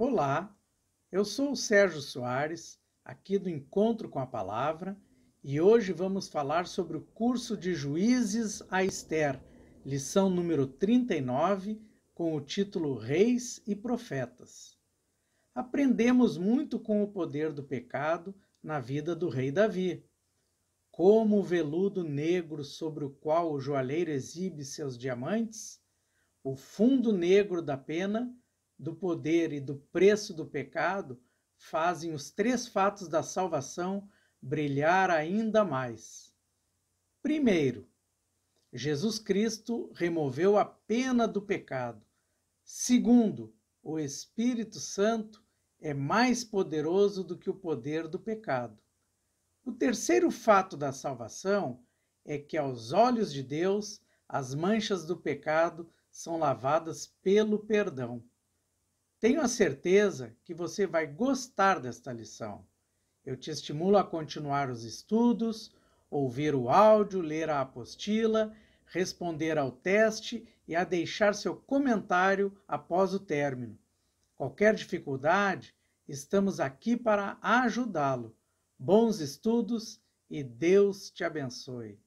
Olá, eu sou o Sérgio Soares, aqui do Encontro com a Palavra, e hoje vamos falar sobre o curso de Juízes a Esther, lição número 39, com o título Reis e Profetas. Aprendemos muito com o poder do pecado na vida do rei Davi. Como o veludo negro sobre o qual o joalheiro exibe seus diamantes, o fundo negro da pena do poder e do preço do pecado fazem os três fatos da salvação brilhar ainda mais. Primeiro, Jesus Cristo removeu a pena do pecado. Segundo, o Espírito Santo é mais poderoso do que o poder do pecado. O terceiro fato da salvação é que, aos olhos de Deus, as manchas do pecado são lavadas pelo perdão. Tenho a certeza que você vai gostar desta lição. Eu te estimulo a continuar os estudos, ouvir o áudio, ler a apostila, responder ao teste e a deixar seu comentário após o término. Qualquer dificuldade, estamos aqui para ajudá-lo. Bons estudos e Deus te abençoe.